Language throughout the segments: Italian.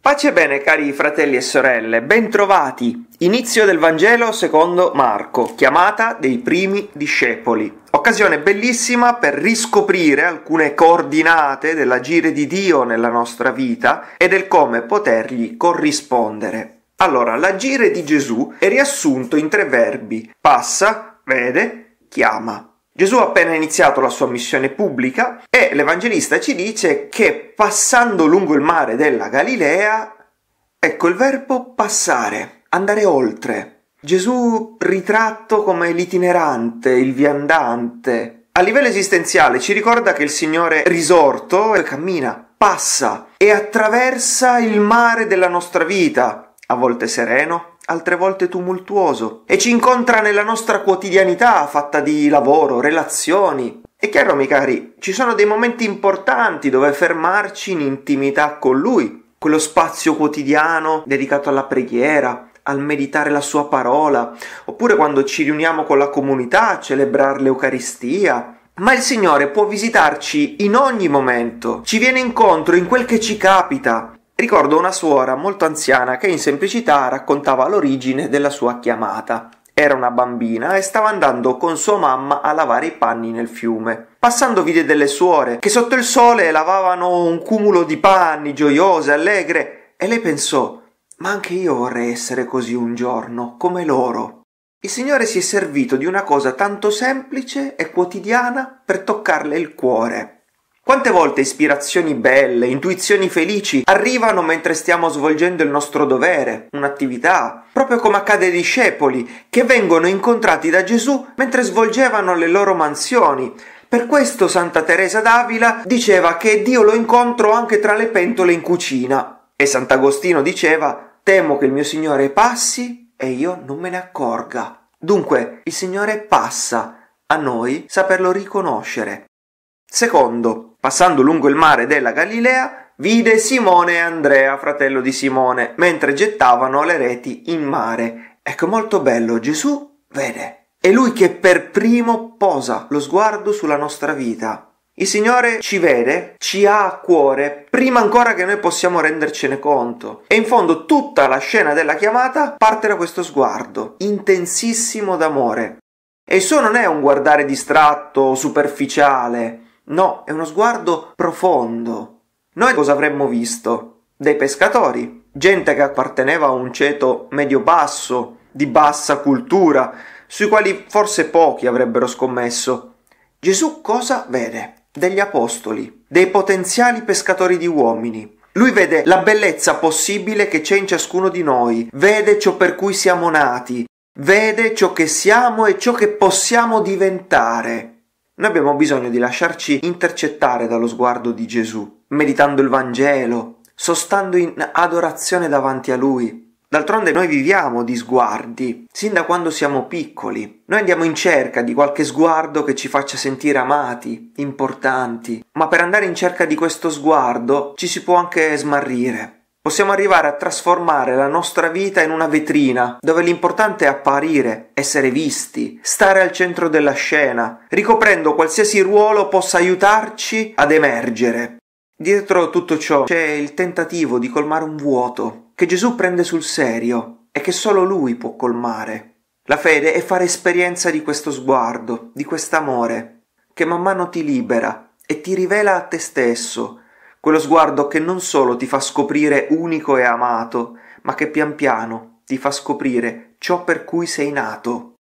Pace e bene cari fratelli e sorelle, bentrovati. Inizio del Vangelo secondo Marco, chiamata dei primi discepoli. Occasione bellissima per riscoprire alcune coordinate dell'agire di Dio nella nostra vita e del come potergli corrispondere. Allora, l'agire di Gesù è riassunto in tre verbi: passa, vede, chiama. Gesù ha appena iniziato la sua missione pubblica e l'Evangelista ci dice che passando lungo il mare della Galilea, ecco il verbo passare, andare oltre. Gesù ritratto come l'itinerante, il viandante. A livello esistenziale ci ricorda che il Signore risorto cammina, passa e attraversa il mare della nostra vita, a volte sereno, altre volte tumultuoso, e ci incontra nella nostra quotidianità fatta di lavoro, relazioni. È chiaro, miei cari, ci sono dei momenti importanti dove fermarci in intimità con Lui, quello spazio quotidiano dedicato alla preghiera, al meditare la sua parola, oppure quando ci riuniamo con la comunità a celebrare l'Eucaristia. Ma il Signore può visitarci in ogni momento, ci viene incontro in quel che ci capita, Ricordo una suora molto anziana che in semplicità raccontava l'origine della sua chiamata. Era una bambina e stava andando con sua mamma a lavare i panni nel fiume. Passando vide delle suore che sotto il sole lavavano un cumulo di panni, gioiose, allegre, e lei pensò ma anche io vorrei essere così un giorno, come loro. Il Signore si è servito di una cosa tanto semplice e quotidiana per toccarle il cuore. Quante volte ispirazioni belle, intuizioni felici arrivano mentre stiamo svolgendo il nostro dovere, un'attività, proprio come accade ai discepoli che vengono incontrati da Gesù mentre svolgevano le loro mansioni. Per questo Santa Teresa d'Avila diceva che Dio lo incontro anche tra le pentole in cucina e Sant'Agostino diceva temo che il mio Signore passi e io non me ne accorga. Dunque, il Signore passa, a noi saperlo riconoscere. Secondo, Passando lungo il mare della Galilea, vide Simone e Andrea, fratello di Simone, mentre gettavano le reti in mare. Ecco molto bello, Gesù vede. È lui che per primo posa lo sguardo sulla nostra vita. Il Signore ci vede, ci ha a cuore, prima ancora che noi possiamo rendercene conto. E in fondo tutta la scena della chiamata parte da questo sguardo, intensissimo d'amore. E il suo non è un guardare distratto, superficiale, No, è uno sguardo profondo. Noi cosa avremmo visto? Dei pescatori, gente che apparteneva a un ceto medio-basso, di bassa cultura, sui quali forse pochi avrebbero scommesso. Gesù cosa vede? Degli apostoli, dei potenziali pescatori di uomini, lui vede la bellezza possibile che c'è in ciascuno di noi, vede ciò per cui siamo nati, vede ciò che siamo e ciò che possiamo diventare. Noi abbiamo bisogno di lasciarci intercettare dallo sguardo di Gesù, meditando il Vangelo, sostando in adorazione davanti a Lui, D'altronde noi viviamo di sguardi, sin da quando siamo piccoli. Noi andiamo in cerca di qualche sguardo che ci faccia sentire amati, importanti, ma per andare in cerca di questo sguardo ci si può anche smarrire. Possiamo arrivare a trasformare la nostra vita in una vetrina, dove l'importante è apparire, essere visti, stare al centro della scena, ricoprendo qualsiasi ruolo possa aiutarci ad emergere. Dietro tutto ciò c'è il tentativo di colmare un vuoto, che Gesù prende sul serio e che solo lui può colmare. La fede è fare esperienza di questo sguardo, di quest'amore, che man mano ti libera e ti rivela a te stesso, quello sguardo che non solo ti fa scoprire unico e amato, ma che pian piano ti fa scoprire ciò per cui sei nato.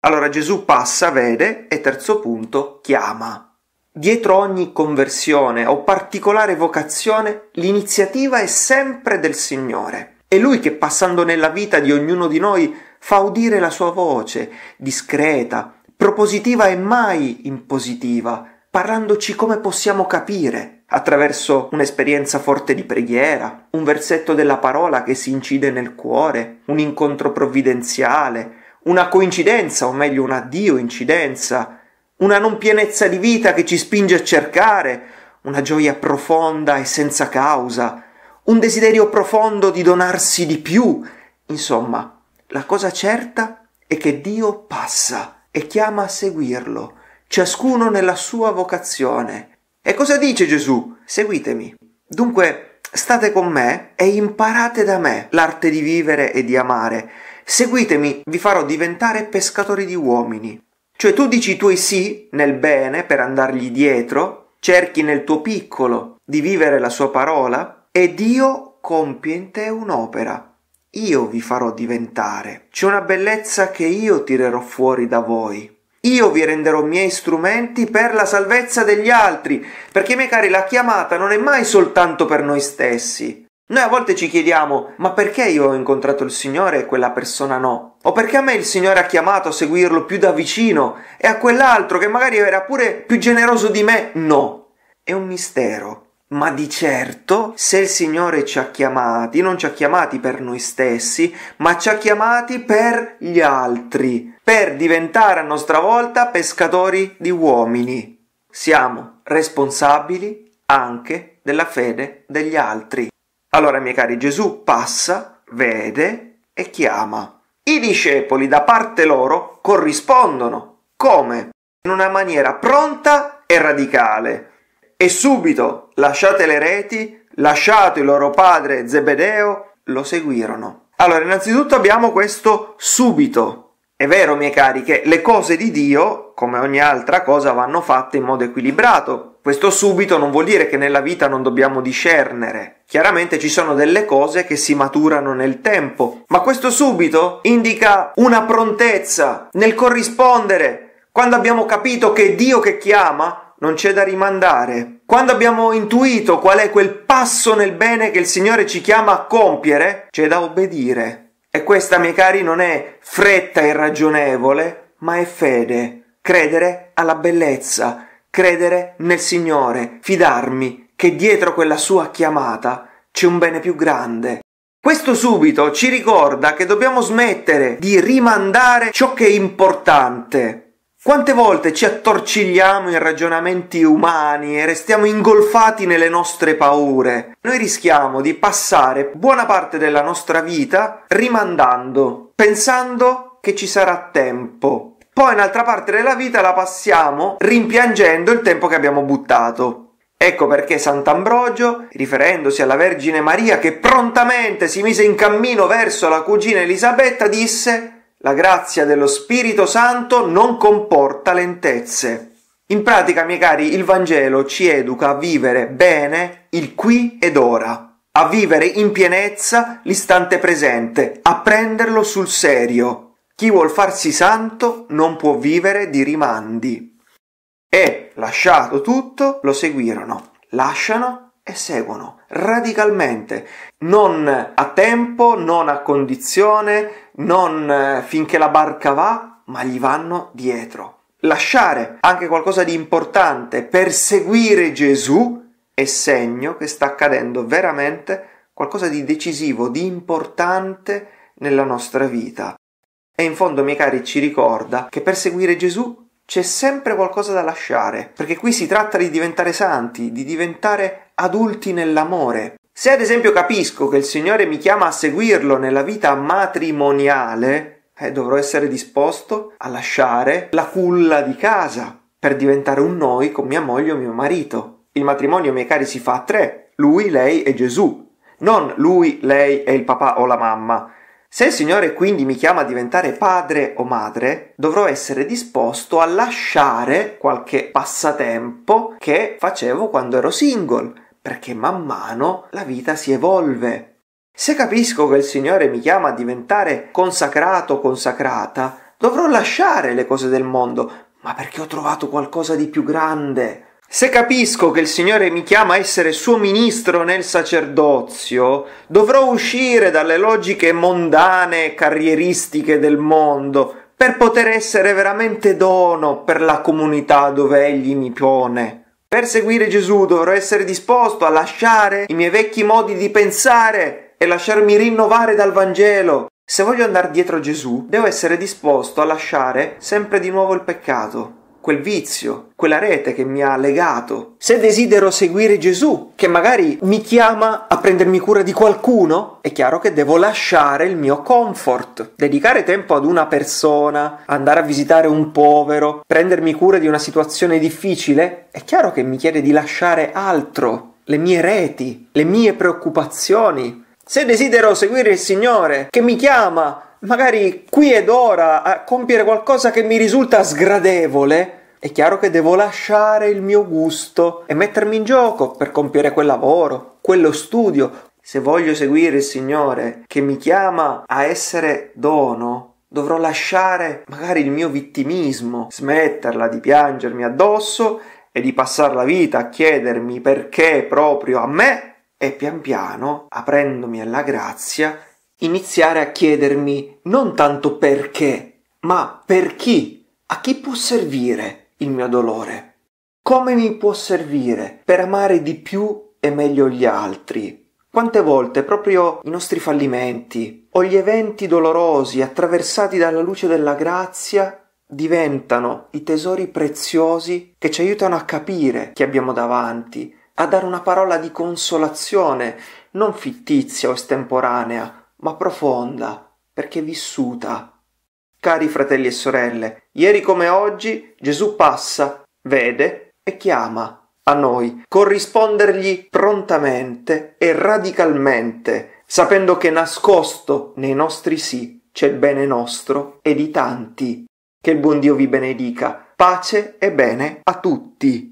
Allora Gesù passa, vede e terzo punto, chiama. Dietro ogni conversione o particolare vocazione, l'iniziativa è sempre del Signore. È Lui che passando nella vita di ognuno di noi fa udire la sua voce, discreta, propositiva e mai impositiva, parlandoci come possiamo capire, attraverso un'esperienza forte di preghiera, un versetto della parola che si incide nel cuore, un incontro provvidenziale, una coincidenza, o meglio una Dio incidenza, una non pienezza di vita che ci spinge a cercare, una gioia profonda e senza causa, un desiderio profondo di donarsi di più. Insomma, la cosa certa è che Dio passa e chiama a seguirlo, ciascuno nella sua vocazione, e cosa dice Gesù? Seguitemi. Dunque, state con me e imparate da me l'arte di vivere e di amare. Seguitemi, vi farò diventare pescatori di uomini. Cioè tu dici i tuoi sì nel bene per andargli dietro, cerchi nel tuo piccolo di vivere la sua parola e Dio compie in te un'opera. Io vi farò diventare. C'è una bellezza che io tirerò fuori da voi io vi renderò miei strumenti per la salvezza degli altri, perché miei cari la chiamata non è mai soltanto per noi stessi. Noi a volte ci chiediamo, ma perché io ho incontrato il Signore e quella persona no? O perché a me il Signore ha chiamato a seguirlo più da vicino e a quell'altro che magari era pure più generoso di me no? È un mistero. Ma di certo, se il Signore ci ha chiamati, non ci ha chiamati per noi stessi, ma ci ha chiamati per gli altri per diventare a nostra volta pescatori di uomini. Siamo responsabili anche della fede degli altri. Allora, miei cari, Gesù passa, vede e chiama. I discepoli da parte loro corrispondono. Come? In una maniera pronta e radicale. E subito, lasciate le reti, lasciato il loro padre Zebedeo, lo seguirono. Allora, innanzitutto abbiamo questo subito è vero, miei cari, che le cose di Dio, come ogni altra cosa, vanno fatte in modo equilibrato. Questo subito non vuol dire che nella vita non dobbiamo discernere. Chiaramente ci sono delle cose che si maturano nel tempo, ma questo subito indica una prontezza nel corrispondere. Quando abbiamo capito che è Dio che chiama, non c'è da rimandare. Quando abbiamo intuito qual è quel passo nel bene che il Signore ci chiama a compiere, c'è da obbedire. E questa, miei cari, non è fretta irragionevole, ma è fede, credere alla bellezza, credere nel Signore, fidarmi che dietro quella sua chiamata c'è un bene più grande. Questo subito ci ricorda che dobbiamo smettere di rimandare ciò che è importante quante volte ci attorcigliamo in ragionamenti umani e restiamo ingolfati nelle nostre paure? Noi rischiamo di passare buona parte della nostra vita rimandando, pensando che ci sarà tempo. Poi un'altra parte della vita la passiamo rimpiangendo il tempo che abbiamo buttato. Ecco perché Sant'Ambrogio, riferendosi alla Vergine Maria che prontamente si mise in cammino verso la cugina Elisabetta, disse la grazia dello Spirito Santo non comporta lentezze. In pratica, miei cari, il Vangelo ci educa a vivere bene il qui ed ora, a vivere in pienezza l'istante presente, a prenderlo sul serio. Chi vuol farsi santo non può vivere di rimandi. E, lasciato tutto, lo seguirono. Lasciano e seguono radicalmente, non a tempo, non a condizione, non eh, finché la barca va, ma gli vanno dietro. Lasciare anche qualcosa di importante per seguire Gesù è segno che sta accadendo veramente qualcosa di decisivo, di importante nella nostra vita. E in fondo, miei cari, ci ricorda che per seguire Gesù c'è sempre qualcosa da lasciare, perché qui si tratta di diventare santi, di diventare adulti nell'amore. Se ad esempio capisco che il Signore mi chiama a seguirlo nella vita matrimoniale, eh, dovrò essere disposto a lasciare la culla di casa per diventare un noi con mia moglie o mio marito. Il matrimonio, miei cari, si fa a tre, lui, lei e Gesù, non lui, lei e il papà o la mamma. Se il Signore quindi mi chiama a diventare padre o madre, dovrò essere disposto a lasciare qualche passatempo che facevo quando ero single perché man mano la vita si evolve. Se capisco che il Signore mi chiama a diventare consacrato, o consacrata, dovrò lasciare le cose del mondo, ma perché ho trovato qualcosa di più grande. Se capisco che il Signore mi chiama a essere suo ministro nel sacerdozio, dovrò uscire dalle logiche mondane e carrieristiche del mondo per poter essere veramente dono per la comunità dove Egli mi pone. Per seguire Gesù dovrò essere disposto a lasciare i miei vecchi modi di pensare e lasciarmi rinnovare dal Vangelo. Se voglio andare dietro Gesù, devo essere disposto a lasciare sempre di nuovo il peccato quel vizio, quella rete che mi ha legato, se desidero seguire Gesù, che magari mi chiama a prendermi cura di qualcuno, è chiaro che devo lasciare il mio comfort, dedicare tempo ad una persona, andare a visitare un povero, prendermi cura di una situazione difficile, è chiaro che mi chiede di lasciare altro, le mie reti, le mie preoccupazioni. Se desidero seguire il Signore, che mi chiama magari qui ed ora a compiere qualcosa che mi risulta sgradevole, è chiaro che devo lasciare il mio gusto e mettermi in gioco per compiere quel lavoro, quello studio. Se voglio seguire il Signore che mi chiama a essere dono, dovrò lasciare magari il mio vittimismo, smetterla di piangermi addosso e di passare la vita a chiedermi perché proprio a me e pian piano, aprendomi alla grazia, iniziare a chiedermi non tanto perché, ma per chi, a chi può servire il mio dolore. Come mi può servire per amare di più e meglio gli altri? Quante volte proprio i nostri fallimenti o gli eventi dolorosi attraversati dalla luce della grazia diventano i tesori preziosi che ci aiutano a capire chi abbiamo davanti, a dare una parola di consolazione non fittizia o estemporanea, ma profonda, perché vissuta. Cari fratelli e sorelle, ieri come oggi Gesù passa, vede e chiama a noi, corrispondergli prontamente e radicalmente, sapendo che nascosto nei nostri sì c'è il bene nostro e di tanti. Che il buon Dio vi benedica, pace e bene a tutti.